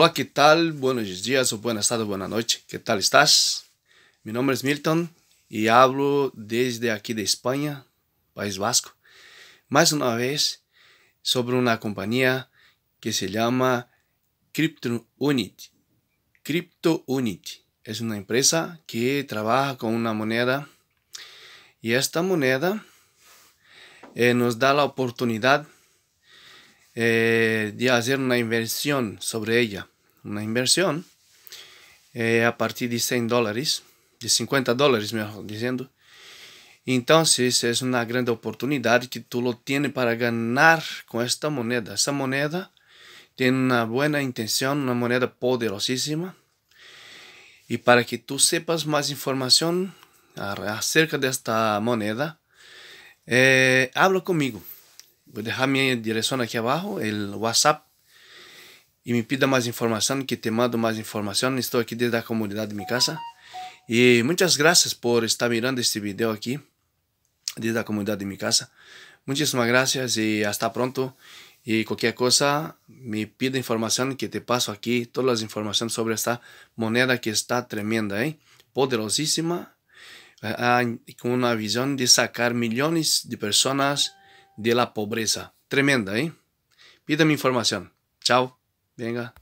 Hola, ¿qué tal? Buenos días o buenas tardes, buenas noches. ¿Qué tal estás? Mi nombre es Milton y hablo desde aquí de España, País Vasco. Más una vez sobre una compañía que se llama Crypto Crypto unit es una empresa que trabaja con una moneda y esta moneda eh, nos da la oportunidad de eh, hacer una inversión sobre ella. Una inversión eh, a partir de 100 dólares, de 50 dólares, mejor diciendo. Entonces es una gran oportunidad que tú lo tienes para ganar con esta moneda. Esa moneda tiene una buena intención, una moneda poderosísima. Y para que tú sepas más información acerca de esta moneda, eh, habla conmigo. Voy pues, a dejar mi dirección aquí abajo, el WhatsApp, y me pida más información, que te mando más información. Estoy aquí desde la comunidad de mi casa. Y muchas gracias por estar mirando este video aquí, desde la comunidad de mi casa. Muchísimas gracias y hasta pronto. Y cualquier cosa, me pide información que te paso aquí, todas las informaciones sobre esta moneda que está tremenda, ¿eh? poderosísima, ah, ah, con una visión de sacar millones de personas de la pobreza. Tremenda, ¿eh? Pídame información. Chao. Venga.